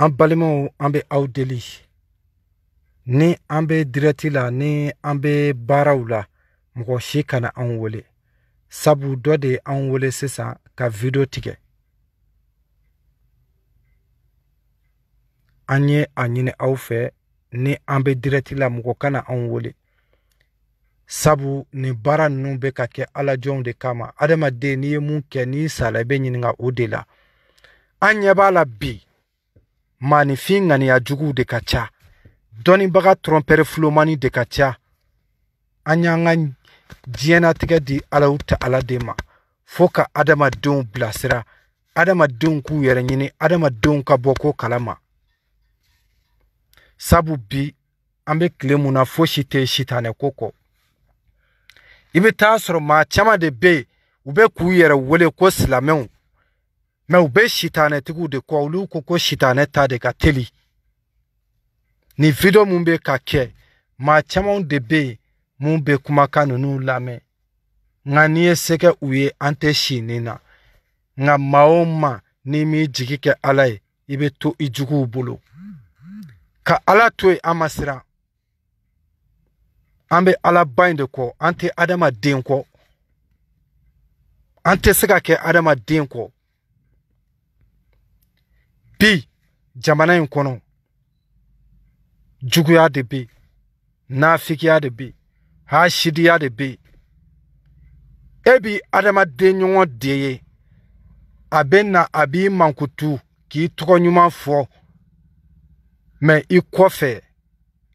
an balimaw an bɛ aw deli ni an bɛ dirɛti la ni an bɛ baaraw la mɔgɔ si kana anw wele sabu dɔ de anw wele sisan ka video tigɛ an ye a ɲini aw fɛ ni an bɛ dirɛti la mɔgɔ kana anw wele sabu nin baara ninnu bɛ ka kɛ alajɔnw de kama adamaden n'i ye mun kɛ n'i sala i bɛ ɲininka o de la an ɲɛ b'a la bi maanifin ŋaniya juguw de ka ca dɔnnibaga tɔrɔmpɛri filomani de ka ca an y'an ka diɲɛnatigɛ di alaw ta ala de ma fo ka adamadenw bilasira adamadenw k'u yɛrɛ ɲini adamadenw ka bɔ ko kalama sabu bi an bɛ tile mun na fosi tɛ sitanɛ ko kɔ i bɛ taa sɔrɔ maa caman de bɛ yen u bɛ k'u yɛrɛ wele ko silamɛw mɛ u bɛ sitanɛtigiw de kɔ olu ko ko sitanɛ ta de ka teli nin video min bɛ ka kɛ maa camanw de bɛ yen mun bɛ kumakan ninnu lamɛn nka n'i ye sɛgɛ u ye an tɛ si nin na nka maa o maa n'i m'i jigi kɛ ala ye i bɛ to i juguw bolo ka ala to yen an ma siran an bɛ ala ba in de kɔ an tɛ adamaden kɔ an tɛ se ka kɛ adamaden kɔ bi jamana in kɔnɔ juguya de bɛ yen naafigiya de bɛ yen haasidiya de bɛ yen e bi adamaden ɲɔgɔn de ye a bɛ na a b'i mankutu k'i tɔgɔ ɲuman fɔ mɛ i kɔfɛ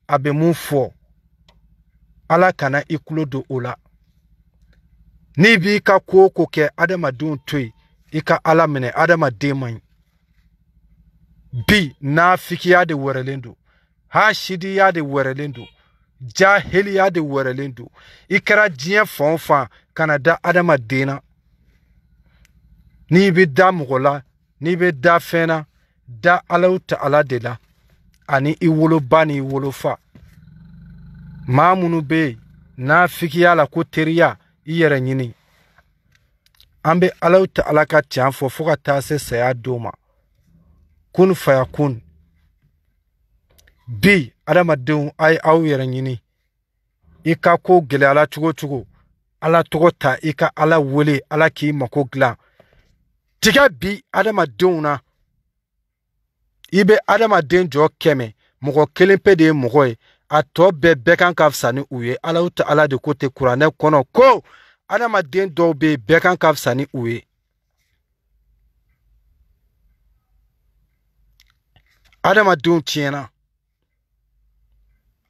a bɛ mun fɔ ala kana i tulo don o la n'i b'i ka ko o ko kɛ adamadenw to yen i ka ala minɛ adamaden man ɲi bi nafiki ya da waralindo hashidi ya da ya da waralindo i kɛra diɲɛ fan o fan kana da adamaden na n'i bɛ da mɔgɔ la n'i bɛ da fɛn da alaw de la ani i ba n'i fa. ma minnu bɛ yen n'a la ko teriya i yɛrɛ ɲini an bɛ alaw ta ala ka tiɲɛ fɔ fo ka taa se saya don ma kun fayakun bi adamadenw a ye aw yɛrɛ ɲini i ka ko gɛlɛyala cogo o cogo ala tɔgɔ ta i ka ala wele ala k'i mako dilan tiga bi adamadenw na i bɛ adamaden jɔ kɛmɛ mɔgɔ kelen pe de ye mɔgɔ ye a tɔ bɛɛ bɛɛ kan ka fisa ni u ye ala ta ala de ko tɛ kuranɛ kɔnɔ ko adamaden dɔw bɛ yen bɛɛ kan ka fisa ni u ye adamadenw tiɲɛna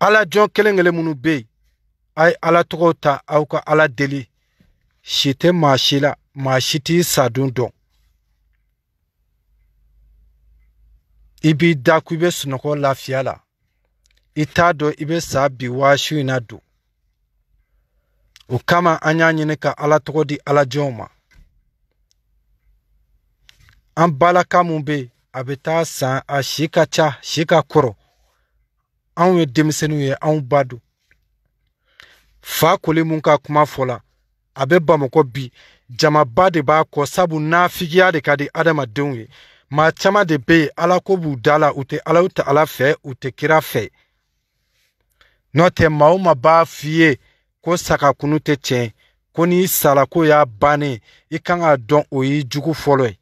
ala jɔn kelen kelen minnu bɛ yen a ye ala tɔgɔw ta aw ka ala deli si tɛ maa si la maa si t'i sadon dɔn i b'i da ko i bɛ sunɔgɔ lafiya la i t'a dɔn i bɛ sa bi waasu in na don o kama an y'a ɲini ka ala tɔgɔ di alajɔnw ma an balaka min bɛ yen a bɛ taa san a si ka ca si ka kɔrɔ anw ye denmisɛnninw ye anw ba don fa koli mun ka kuma fɔ la a bɛ bamakɔ bi jamaba de b'a kɔ sabu nafigiya de ka di adamadenw ye maa caman de bɛ yen ala ko b'u da la u tɛ ala u tɛ ala fɛ u tɛ kira fɛ n'o tɛ maa o maa b'a f'i ye ko sagakunu tɛ tiɲɛ ko n'i sara ko y'a bannen i kan k'a dɔn o y'i jugu fɔlɔ ye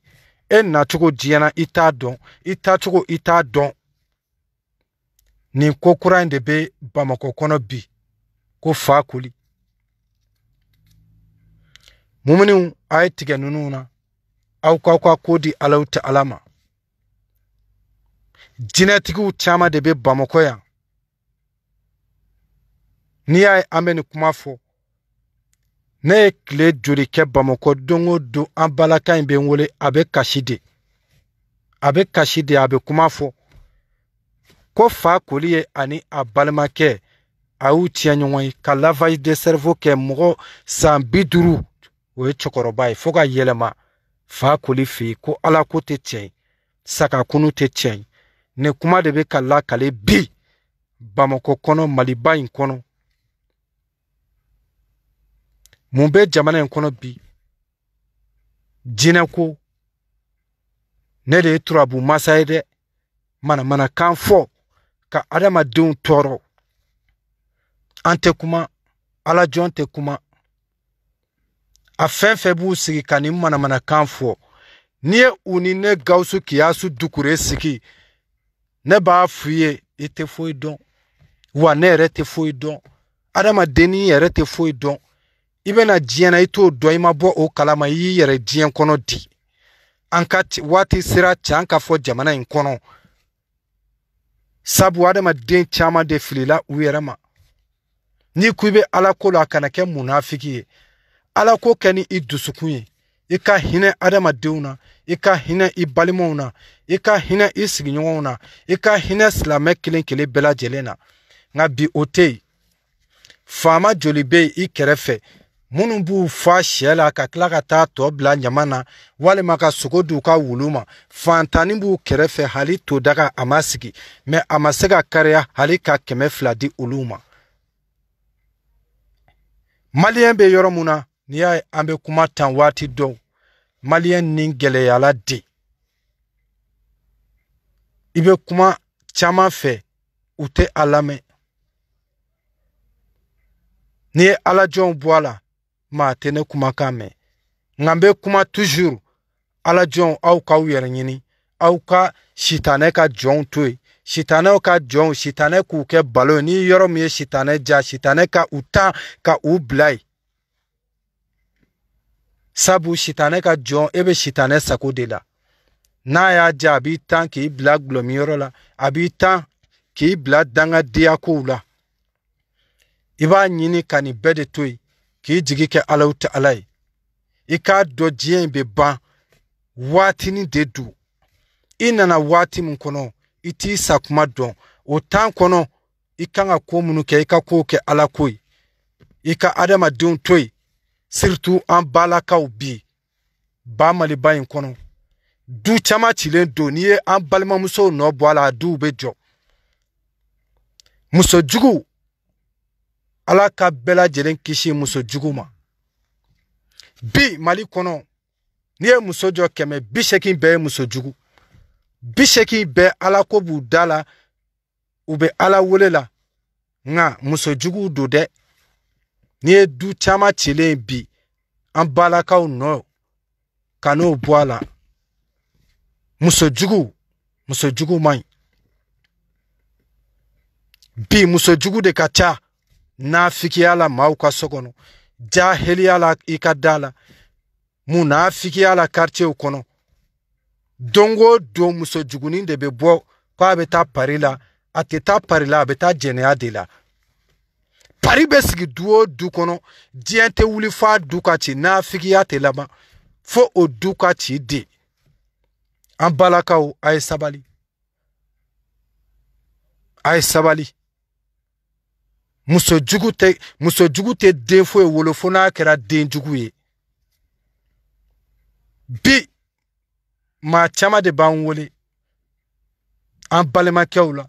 e nacogo diɲɛ na i t'a dɔn i taacogo i t'a dɔn nin ko kura de be bamakɔ kɔnɔ bi ko fa koli mumuni a ye tigɛ ninnu na aw k'aw ka ko di alaw tɛ ala ma jinɛtigiw caaman de be bamakɔ yan n'i y'a ye an be ni kuma fɔ ne ye tile joli kɛ bamakɔ don o don an balaka in bɛ n wele a bɛ kasi de a bɛ kasi de a bɛ kuma fɔ ko fa koli ye ani a balimakɛ a y'u tiɲɛ ɲɔgɔn ye ka lavage de cerveau kɛ mɔgɔ san bi duuru o ye cɛkɔrɔba ye fo ka yɛlɛma fa koli fɛ yen ko ala ko tɛ tiɲɛ ye sagakunu tɛ tiɲɛ ye nin kuma de bɛ ka lakale bi bamakɔ kɔnɔ maliba in kɔnɔ mun bɛ jamana in kɔnɔ bi jinɛko ne de ye turabu masa ye dɛ manamanakan fɔ ka adamadenw tɔɔrɔ an tɛ kuma ala tɛ kuma a fɛn fɛn b'u sigi ka nin manamanakan fɔ n'i ye u ni ne gawusu kiyasu dukure sigi ne b'a f'i ye i tɛ foyi dɔn wa ne yɛrɛ tɛ foyi dɔn adamadennin yɛrɛ tɛ foyi dɔn i bɛna diɲɛ na i t'o dɔn i ma bɔ o kalama i y'i yɛrɛ diɲɛ kɔnɔ di an ka waati sera can ka fɔ jamana in kɔnɔ sabu adamaden caman de filila u yɛrɛ ma n'i ko i bɛ ala ko la a kana kɛ munafiki ye ala ko kɛ ni i dusukun ye i ka hinɛ adamadenw na i ka hinɛ i balimaw na i ka hinɛ i sigiɲɔgɔnw na i ka hinɛ silamɛ kelen kelen bɛɛ lajɛlen na nka bi o tɛ yen faama joli bɛ yen i kɛrɛfɛ munu b'u fa sɛ la ka tila ka taa tɔɔ bila ɲama na walima ka sogo di u ka wulu ma fantanni b'u kɛrɛfɛ hali to daga a ma sigi mɛ a ma se ka kariya hali ka kɛmɛ fila di olu ma maliyɛn be yɔrɔ min na n'i y'a ye an be kuma tan waati dɔw maliyɛn ni gɛlɛyala de i be kuma caaman fɛ u tɛ a lamɛn n'i ye alajɔnw bɔ a la Ma tene kouma kame. Ngambe kouma toujou. Ala joun ou ka weryeni. Ou ka sitane ka joun touy. Sitane ou ka joun. Sitane kouke balon. Ni yoromye sitane ja. Sitane ka utan. Ka ou blay. Sabou sitane ka joun. Ebe sitane sakou dila. Naya ja abitan ki i blat glomiyoro la. Abitan ki i blat danga diyakou la. Iba njini kanibede touy. k'i jigi kɛ alaw ta ala ye i k'a dɔn diɲɛ in bɛ ban waatinin de don i nana waati min kɔnɔ i t'i sa kuma dɔn o tan kɔnɔ i kan ka ko minnu kɛ i ka kow kɛ ala ko ye i ka adamadenw to yen siritu an balakaw bi ba maliba in kɔnɔ du caman cilen don n'i ye an balimamusow nɔ bɔ a la a duw bɛ jɔ musojugu ala ka bɛɛ lajɛlen kisi musojugu ma bi mali kɔnɔ n'i ye muso jɔ kɛmɛ bi seegin bɛɛ ye musojugu bi seegin bɛɛ ala ko b'u da la u bɛ ala wele la nka musojuguw don dɛ n'i ye du caman cilen bi an balakaw nɔ ka n'o bɔ a la musojugu musojugu man ɲi bi musojugu de ka ca na fikya la ma wakaso kono, ja heli la ikada la, mou na fikya la karche wakono, dongo dwo mwiso djugunin debebo, kwa betapari la, ateta pari la betapari la, pari besi ki dwo dwokono, jente wuli fa dukachi, na fikya te laban, fo ou dukachi de, an balaka ou a esabali, a esabali, musojugu tɛ musojugu tɛ den foyi wolo fo n'a kɛra denjugu ye bi maa caman de b'an wele an balimakɛw la